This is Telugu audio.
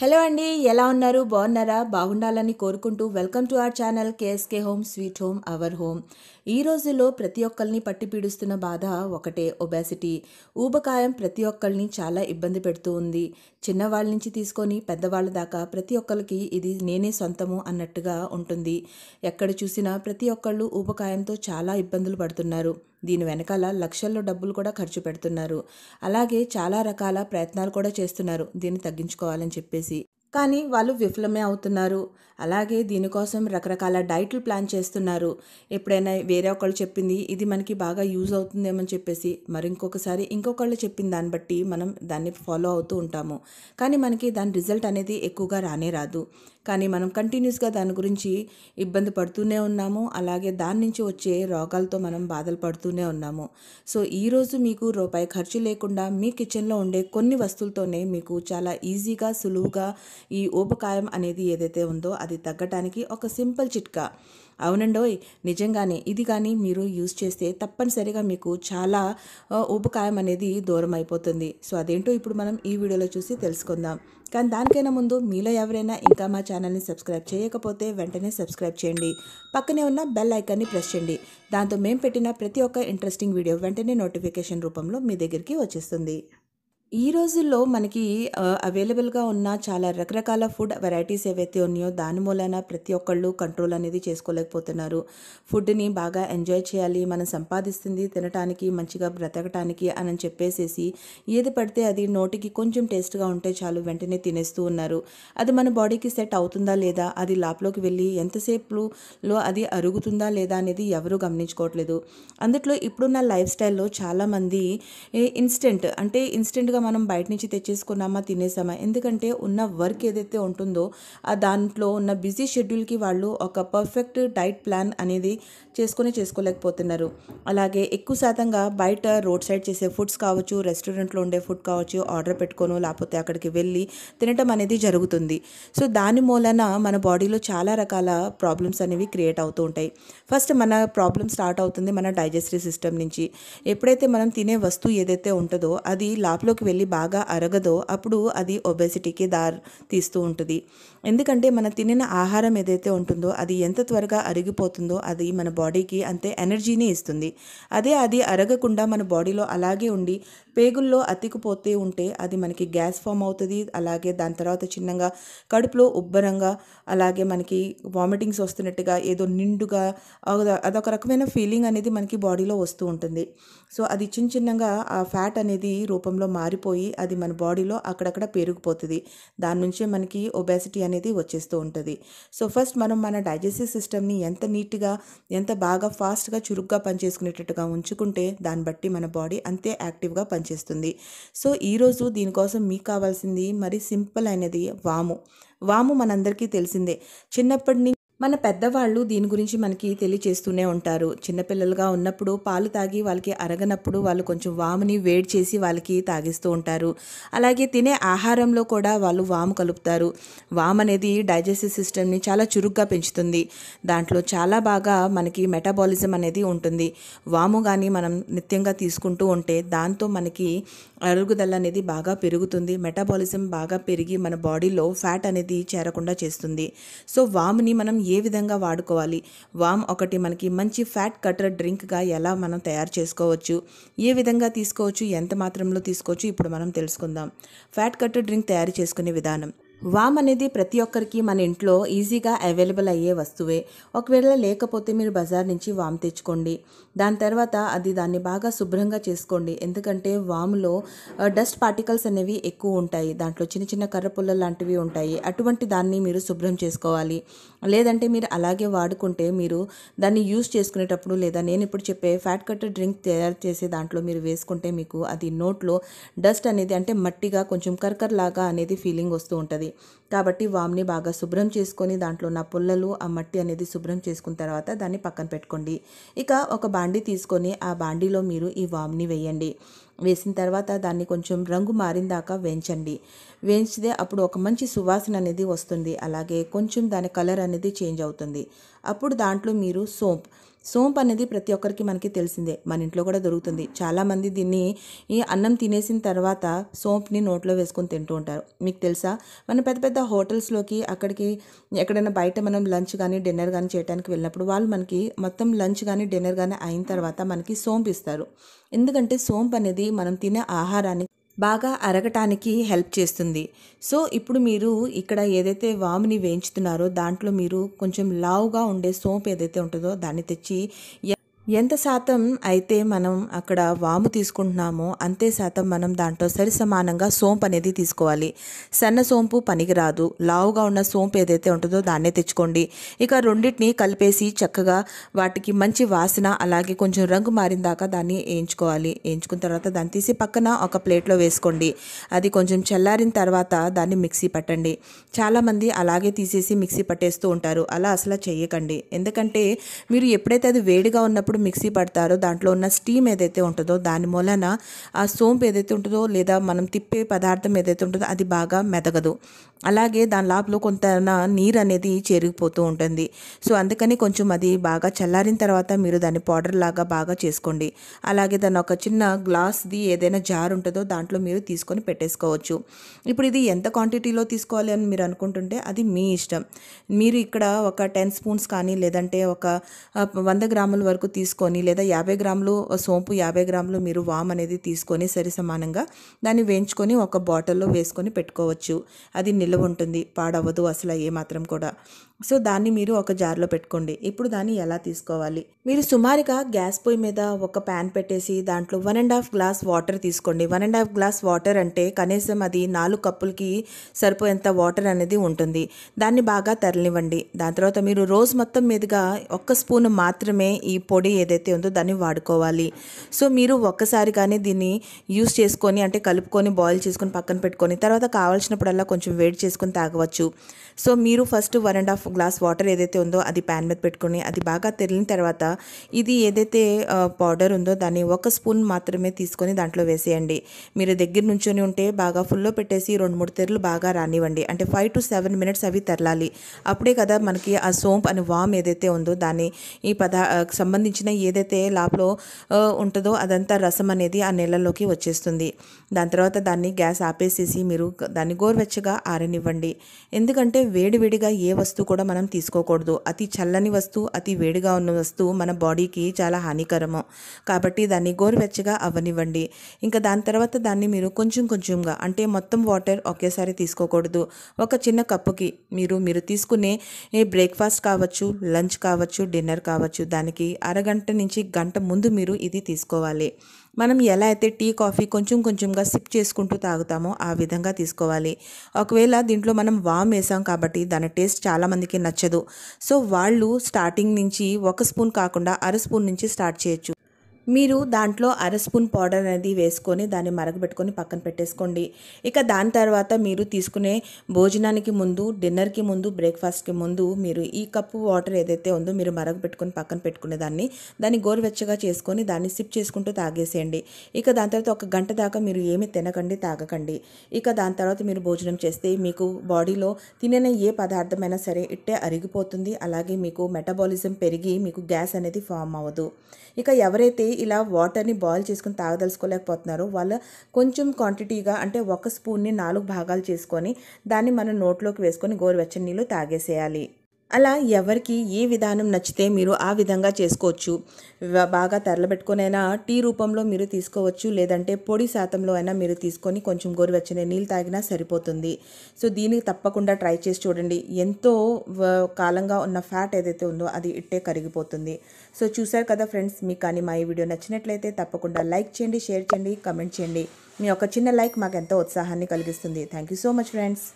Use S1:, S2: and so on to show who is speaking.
S1: హలో అండి ఎలా ఉన్నారు బాగున్నారా బాగుండాలని కోరుకుంటూ welcome to our channel KSK home sweet home our home ఈ రోజుల్లో ప్రతి ఒక్కరిని పట్టి పీడిస్తున్న బాధ ఒకటే ఒబాసిటీ ఊబకాయం ప్రతి ఒక్కరిని చాలా ఇబ్బంది పెడుతూ ఉంది చిన్నవాళ్ళ నుంచి తీసుకొని పెద్దవాళ్ళ దాకా ప్రతి ఒక్కరికి ఇది నేనే సొంతము అన్నట్టుగా ఉంటుంది ఎక్కడ చూసినా ప్రతి ఒక్కళ్ళు ఊబకాయంతో చాలా ఇబ్బందులు పడుతున్నారు దీని వెనకాల లక్షల్లో డబ్బులు కూడా ఖర్చు పెడుతున్నారు అలాగే చాలా రకాల ప్రయత్నాలు కూడా చేస్తున్నారు దీన్ని తగ్గించుకోవాలని చెప్పేసి కానీ వాళ్ళు విఫలమే అవుతున్నారు అలాగే దీనికోసం రకరకాల డైట్లు ప్లాన్ చేస్తున్నారు ఎప్పుడైనా వేరే ఒకళ్ళు చెప్పింది ఇది మనకి బాగా యూజ్ అవుతుందేమని చెప్పేసి మరి ఇంకొకసారి ఇంకొకళ్ళు చెప్పిన దాన్ని బట్టి మనం దాన్ని ఫాలో అవుతూ ఉంటాము కానీ మనకి దాని రిజల్ట్ అనేది ఎక్కువగా రానే రాదు కానీ మనం కంటిన్యూస్గా దాని గురించి ఇబ్బంది పడుతూనే ఉన్నాము అలాగే దాని నుంచి వచ్చే రోగాలతో మనం బాధలు పడుతూనే ఉన్నాము సో ఈరోజు మీకు రూపాయి ఖర్చు లేకుండా మీ కిచెన్లో ఉండే కొన్ని వస్తువులతోనే మీకు చాలా ఈజీగా సులువుగా ఈ ఊబకాయం అనేది ఏదైతే ఉందో అది తగ్గటానికి ఒక సింపుల్ చిట్కా అవునండోయ్ నిజంగానే ఇది కానీ మీరు యూజ్ చేస్తే తప్పనిసరిగా మీకు చాలా ఊబకాయం అనేది దూరం అయిపోతుంది సో అదేంటో ఇప్పుడు మనం ఈ వీడియోలో చూసి తెలుసుకుందాం కానీ దానికైనా ముందు మీలో ఎవరైనా ఇంకా మా ఛానల్ని సబ్స్క్రైబ్ చేయకపోతే వెంటనే సబ్స్క్రైబ్ చేయండి పక్కనే ఉన్న బెల్ ఐకాన్ని ప్రెస్ చేయండి దాంతో మేము పెట్టిన ప్రతి ఒక్క ఇంట్రెస్టింగ్ వీడియో వెంటనే నోటిఫికేషన్ రూపంలో మీ దగ్గరికి వచ్చేస్తుంది ఈ రోజుల్లో మనకి అవైలబుల్గా ఉన్న చాలా రకరకాల ఫుడ్ వెరైటీస్ ఏవైతే ఉన్నాయో దాని మూలన ప్రతి ఒక్కళ్ళు కంట్రోల్ అనేది చేసుకోలేకపోతున్నారు ఫుడ్ని బాగా ఎంజాయ్ చేయాలి మనం సంపాదిస్తుంది తినటానికి మంచిగా బ్రతకటానికి అని చెప్పేసేసి ఏది పడితే అది నోటికి కొంచెం టేస్ట్గా ఉంటే చాలు వెంటనే తినేస్తూ ఉన్నారు అది మన బాడీకి సెట్ అవుతుందా లేదా అది లాప్లోకి వెళ్ళి ఎంతసేపులో అది అరుగుతుందా లేదా అనేది ఎవరూ గమనించుకోవట్లేదు అందుట్లో ఇప్పుడున్న లైఫ్ స్టైల్లో చాలామంది ఇన్స్టెంట్ అంటే ఇన్స్టెంట్గా ఫాస్ట్గా మనం బయట నుంచి తెచ్చేసుకున్నామా తినేసామా ఎందుకంటే ఉన్న వర్క్ ఏదైతే ఉంటుందో ఆ దాంట్లో ఉన్న బిజీ షెడ్యూల్కి వాళ్ళు ఒక పర్ఫెక్ట్ డైట్ ప్లాన్ అనేది చేసుకొని చేసుకోలేకపోతున్నారు అలాగే ఎక్కువ శాతంగా బయట రోడ్ సైడ్ చేసే ఫుడ్స్ కావచ్చు రెస్టారెంట్లో ఉండే ఫుడ్ కావచ్చు ఆర్డర్ పెట్టుకోను లేకపోతే అక్కడికి వెళ్ళి తినటం అనేది జరుగుతుంది సో దాని మూలన మన బాడీలో చాలా రకాల ప్రాబ్లమ్స్ అనేవి క్రియేట్ అవుతూ ఉంటాయి ఫస్ట్ మన ప్రాబ్లమ్ స్టార్ట్ అవుతుంది మన డైజెస్టివ్ సిస్టమ్ నుంచి ఎప్పుడైతే మనం తినే వస్తువు ఏదైతే ఉంటుందో అది లాప్లోకి వెళ్ళి బాగా అరగదో అప్పుడు అది ఒబెసిటీకి దారి తీస్తూ ఉంటుంది ఎందుకంటే మన తినిన ఆహారం ఏదైతే ఉంటుందో అది ఎంత త్వరగా అరిగిపోతుందో అది మన బాడీకి అంతే ఎనర్జీని ఇస్తుంది అదే అది అరగకుండా మన బాడీలో అలాగే ఉండి పేగుల్లో అతికిపోతే ఉంటే అది మనకి గ్యాస్ ఫామ్ అవుతుంది అలాగే దాని తర్వాత చిన్నగా కడుపులో ఉబ్బరంగా అలాగే మనకి వామిటింగ్స్ వస్తున్నట్టుగా ఏదో నిండుగా అదొక రకమైన ఫీలింగ్ అనేది మనకి బాడీలో వస్తూ ఉంటుంది సో అది చిన్న చిన్నగా ఆ ఫ్యాట్ అనేది రూపంలో మారిపోయి అది మన బాడీలో అక్కడక్కడ పెరిగిపోతుంది దాని నుంచే మనకి ఒబేసిటీ అనేది వచ్చేస్తూ ఉంటుంది సో ఫస్ట్ మనం మన డైజెస్టివ్ సిస్టమ్ని ఎంత నీట్గా ఎంత బాగా ఫాస్ట్గా చురుగ్గా పనిచేసుకునేటట్టుగా ఉంచుకుంటే దాన్ని బట్టి మన బాడీ అంతే యాక్టివ్గా పనిచేస్తుంది పనిచేస్తుంది సో ఈరోజు దీనికోసం మీకు కావాల్సింది మరి సింపుల్ అయినది వాము వాము మనందరికీ తెలిసిందే చిన్నప్పటి నుంచి మన పెద్దవాళ్ళు దీని గురించి మనకి తెలియచేస్తూనే ఉంటారు చిన్నపిల్లలుగా ఉన్నప్పుడు పాలు తాగి వాళ్ళకి అరగనప్పుడు వాళ్ళు కొంచెం వాముని వేడి చేసి వాళ్ళకి తాగిస్తూ ఉంటారు అలాగే తినే ఆహారంలో కూడా వాళ్ళు వాము కలుపుతారు వామ్ అనేది డైజెస్టివ్ సిస్టమ్ని చాలా చురుగ్గా పెంచుతుంది దాంట్లో చాలా బాగా మనకి మెటాబాలిజం అనేది ఉంటుంది వాము కానీ మనం నిత్యంగా తీసుకుంటూ ఉంటే దాంతో మనకి అరుగుదల అనేది బాగా పెరుగుతుంది మెటాబాలిజం బాగా పెరిగి మన బాడీలో ఫ్యాట్ అనేది చేరకుండా చేస్తుంది సో వాముని మనం ఏ విధంగా వాడుకోవాలి వామ్ ఒకటి మనకి మంచి ఫ్యాట్ కటర్ డ్రింక్గా ఎలా మనం తయారు చేసుకోవచ్చు ఏ విధంగా తీసుకోవచ్చు ఎంత మాత్రంలో తీసుకోవచ్చు ఇప్పుడు మనం తెలుసుకుందాం ఫ్యాట్ కటర్ డ్రింక్ తయారు చేసుకునే విధానం వామ్ అనేది ప్రతి ఒక్కరికి మన ఇంట్లో ఈజీగా అవైలబుల్ అయ్యే వస్తువే ఒకవేళ లేకపోతే మీరు బజార్ నుంచి వామ్ తెచ్చుకోండి దాని తర్వాత అది దాన్ని బాగా శుభ్రంగా చేసుకోండి ఎందుకంటే వామ్లో డస్ట్ పార్టికల్స్ అనేవి ఎక్కువ ఉంటాయి దాంట్లో చిన్న చిన్న కర్ర లాంటివి ఉంటాయి అటువంటి దాన్ని మీరు శుభ్రం చేసుకోవాలి లేదంటే మీరు అలాగే వాడుకుంటే మీరు దాన్ని యూజ్ చేసుకునేటప్పుడు లేదా నేను ఇప్పుడు చెప్పే ఫ్యాట్ కట్టర్ డ్రింక్ తయారు చేసే దాంట్లో మీరు వేసుకుంటే మీకు అది నోట్లో డస్ట్ అనేది అంటే మట్టిగా కొంచెం కర్కర్లాగా అనేది ఫీలింగ్ వస్తూ ఉంటుంది ఉంటుంది కాబట్టి వామ్ని బాగా శుభ్రం చేసుకొని దాంట్లో ఉన్న పుల్లలు ఆ మట్టి అనేది శుభ్రం చేసుకున్న తర్వాత దాన్ని పక్కన పెట్టుకోండి ఇక ఒక బాండి తీసుకొని ఆ బాండీలో మీరు ఈ వామ్ని వేయండి వేసిన తర్వాత దాన్ని కొంచెం రంగు మారిందాకా వేయించండి వేయించితే అప్పుడు ఒక మంచి సువాసన అనేది వస్తుంది అలాగే కొంచెం దాని కలర్ అనేది చేంజ్ అవుతుంది అప్పుడు దాంట్లో మీరు సోంప్ సోంపు అనేది ప్రతి ఒక్కరికి మనకి తెలిసిందే మన ఇంట్లో కూడా దొరుకుతుంది చాలామంది దీన్ని ఈ అన్నం తినేసిన తర్వాత సోంపుని నోట్లో వేసుకొని తింటూ ఉంటారు మీకు తెలుసా మన పెద్ద పెద్ద హోటల్స్లోకి అక్కడికి ఎక్కడైనా బయట మనం లంచ్ కానీ డిన్నర్ కానీ చేయడానికి వెళ్ళినప్పుడు వాళ్ళు మనకి మొత్తం లంచ్ కానీ డిన్నర్ కానీ అయిన తర్వాత మనకి సోంపు ఇస్తారు ఎందుకంటే సోంపు అనేది మనం తినే ఆహారాన్ని బాగా అరగటానికి హెల్ప్ చేస్తుంది సో ఇప్పుడు మీరు ఇక్కడ ఏదైతే వామిని వేయించుతున్నారో దాంట్లో మీరు కొంచెం లావుగా ఉండే సోప్ ఏదైతే ఉంటుందో దాన్ని తెచ్చి ఎంత శాతం అయితే మనం అక్కడ వాము తీసుకుంటున్నామో అంతే శాతం మనం దాంట్లో సరి సమానంగా సోంపు అనేది తీసుకోవాలి సన్న సోంపు పనికిరాదు లావుగా ఉన్న సోంపు ఏదైతే ఉంటుందో దాన్నే తెచ్చుకోండి ఇక రెండింటినీ కలిపేసి చక్కగా వాటికి మంచి వాసన అలాగే కొంచెం రంగు మారిన దాకా దాన్ని వేయించుకోవాలి వేయించుకున్న తర్వాత దాన్ని తీసి పక్కన ఒక ప్లేట్లో వేసుకోండి అది కొంచెం చల్లారిన తర్వాత దాన్ని మిక్సీ పట్టండి చాలామంది అలాగే తీసేసి మిక్సీ పట్టేస్తూ ఉంటారు అలా అసలు చేయకండి ఎందుకంటే మీరు ఎప్పుడైతే అది వేడిగా ఉన్నప్పుడు ఎప్పుడు మిక్సీ పడతారో దాంట్లో ఉన్న స్టీమ్ ఏదైతే ఉంటుందో దాని మూలన ఆ సోంపు ఏదైతే ఉంటుందో లేదా మనం తిప్పే పదార్థం ఏదైతే ఉంటుందో అది బాగా మెదగదు అలాగే దాని లోపల కొంత నీరు అనేది చేరిగిపోతూ ఉంటుంది సో అందుకని కొంచెం అది బాగా చల్లారిన తర్వాత మీరు దాన్ని పౌడర్ లాగా బాగా చేసుకోండి అలాగే దాని ఒక చిన్న గ్లాస్ది ఏదైనా జార్ ఉంటుందో దాంట్లో మీరు తీసుకొని పెట్టేసుకోవచ్చు ఇప్పుడు ఇది ఎంత క్వాంటిటీలో తీసుకోవాలి అని మీరు అనుకుంటుంటే అది మీ ఇష్టం మీరు ఇక్కడ ఒక టెన్ స్పూన్స్ కానీ లేదంటే ఒక వంద గ్రాముల వరకు తీసుకు తీసుకొని లేదా యాభై గ్రాములు సోంపు యాభై గ్రాములు మీరు వామ్ అనేది తీసుకొని సరి సమానంగా దాన్ని వేయించుకొని ఒక బాటిల్లో వేసుకొని పెట్టుకోవచ్చు అది నిల్వ ఉంటుంది పాడవ్వదు అసలు ఏమాత్రం కూడా సో దాన్ని మీరు ఒక జార్లో పెట్టుకోండి ఇప్పుడు దాన్ని ఎలా తీసుకోవాలి మీరు సుమారుగా గ్యాస్ పొయ్యి మీద ఒక ప్యాన్ పెట్టేసి దాంట్లో one and half glass water తీసుకోండి one and half glass water అంటే కనీసం అది నాలుగు కప్పులకి సరిపోయేంత వాటర్ అనేది ఉంటుంది దాన్ని బాగా తరలివ్వండి దాని తర్వాత మీరు రోజు మొత్తం మీదుగా ఒక్క స్పూన్ మాత్రమే ఈ పొడి ఏదైతే ఉందో దాన్ని వాడుకోవాలి సో మీరు ఒక్కసారిగానే దీన్ని యూస్ చేసుకొని అంటే కలుపుకొని బాయిల్ చేసుకొని పక్కన పెట్టుకొని తర్వాత కావాల్సినప్పుడల్లా కొంచెం వేడి చేసుకొని తాగవచ్చు సో మీరు first one and half glass water ఏదైతే ఉందో అది ప్యాన్ మీద పెట్టుకుని అది బాగా తెలిన తర్వాత ఇది ఏదైతే పౌడర్ ఉందో దాన్ని ఒక స్పూన్ మాత్రమే తీసుకొని దాంట్లో వేసేయండి మీరు దగ్గర నుంచొని ఉంటే బాగా ఫుల్లో పెట్టేసి రెండు మూడు తెరలు బాగా రానివ్వండి అంటే ఫైవ్ టు సెవెన్ మినిట్స్ అవి తెరలాలి అప్పుడే కదా మనకి ఆ సోంప్ అని వామ్ ఏదైతే ఉందో దాన్ని ఈ పదా సంబంధించిన ఏదైతే లాప్లో ఉంటుందో అదంతా రసం అనేది ఆ నీళ్ళలోకి వచ్చేస్తుంది దాని తర్వాత దాన్ని గ్యాస్ ఆపేసేసి మీరు దాన్ని గోరువెచ్చగా ఆరనివ్వండి ఎందుకంటే వేడివేడిగా ఏ వస్తువు కూడా మనం తీసుకోకూడదు అతి చల్లని వస్తువు అతి వేడిగా ఉన్న వస్తువు మన బాడీకి చాలా హానికరము కాబట్టి దాన్ని గోరువెచ్చగా అవ్వనివ్వండి ఇంకా దాని తర్వాత దాన్ని మీరు కొంచెం కొంచెంగా అంటే మొత్తం వాటర్ ఒకేసారి తీసుకోకూడదు ఒక చిన్న కప్పుకి మీరు మీరు తీసుకునే బ్రేక్ఫాస్ట్ కావచ్చు లంచ్ కావచ్చు డిన్నర్ కావచ్చు దానికి అరగంట నుంచి గంట ముందు మీరు ఇది తీసుకోవాలి మనం ఎలా అయితే టీ కాఫీ కొంచెం కొంచెంగా సిప్ చేసుకుంటూ తాగుతామో ఆ విధంగా తీసుకోవాలి ఒకవేళ దీంట్లో మనం వామ్ వేసాం కాబట్టి దాని టేస్ట్ చాలామందికి నచ్చదు సో వాళ్ళు స్టార్టింగ్ నుంచి ఒక స్పూన్ కాకుండా అర స్పూన్ నుంచి స్టార్ట్ చేయొచ్చు మీరు దాంట్లో అర స్పూన్ పౌడర్ అనేది వేసుకొని దాన్ని మరగబెట్టుకొని పక్కన పెట్టేసుకోండి ఇక దాని తర్వాత మీరు తీసుకునే భోజనానికి ముందు డిన్నర్కి ముందు బ్రేక్ఫాస్ట్కి ముందు మీరు ఈ కప్పు వాటర్ ఏదైతే ఉందో మీరు మరగబెట్టుకొని పక్కన పెట్టుకునే దాన్ని దాన్ని గోరువెచ్చగా చేసుకొని దాన్ని సిప్ చేసుకుంటూ తాగేసేయండి ఇక దాని తర్వాత ఒక గంట దాకా మీరు ఏమి తినకండి తాగకండి ఇక దాని తర్వాత మీరు భోజనం చేస్తే మీకు బాడీలో తినని ఏ పదార్థమైనా సరే ఇట్టే అరిగిపోతుంది అలాగే మీకు మెటబాలిజం పెరిగి మీకు గ్యాస్ అనేది ఫామ్ అవ్వదు ఇక ఎవరైతే ఇలా వాటర్ని బాయిల్ చేసుకుని తాగదలుచుకోలేకపోతున్నారు వాళ్ళు కొంచెం క్వాంటిటీగా అంటే ఒక స్పూన్ని నాలుగు భాగాలు చేసుకొని దాన్ని మనం నోట్లోకి వేసుకొని గోరువెచ్చని నీళ్ళు తాగేసేయాలి అలా ఎవరికి ఏ విధానం నచ్చితే మీరు ఆ విధంగా చేసుకోవచ్చు బాగా తరలబెట్టుకునైనా టీ రూపంలో మీరు తీసుకోవచ్చు లేదంటే పొడి శాతంలో అయినా మీరు తీసుకొని కొంచెం గోరువెచ్చని నీళ్ళు తాగినా సరిపోతుంది సో దీన్ని తప్పకుండా ట్రై చేసి చూడండి ఎంతో కాలంగా ఉన్న ఫ్యాట్ ఏదైతే ఉందో అది ఇట్టే కరిగిపోతుంది సో చూశారు కదా ఫ్రెండ్స్ మీకు కానీ మా ఈ వీడియో నచ్చినట్లయితే తప్పకుండా లైక్ చేయండి షేర్ చేయండి కమెంట్ చేయండి మీ యొక్క చిన్న లైక్ మాకు ఎంతో ఉత్సాహాన్ని కలిగిస్తుంది thank you so much friends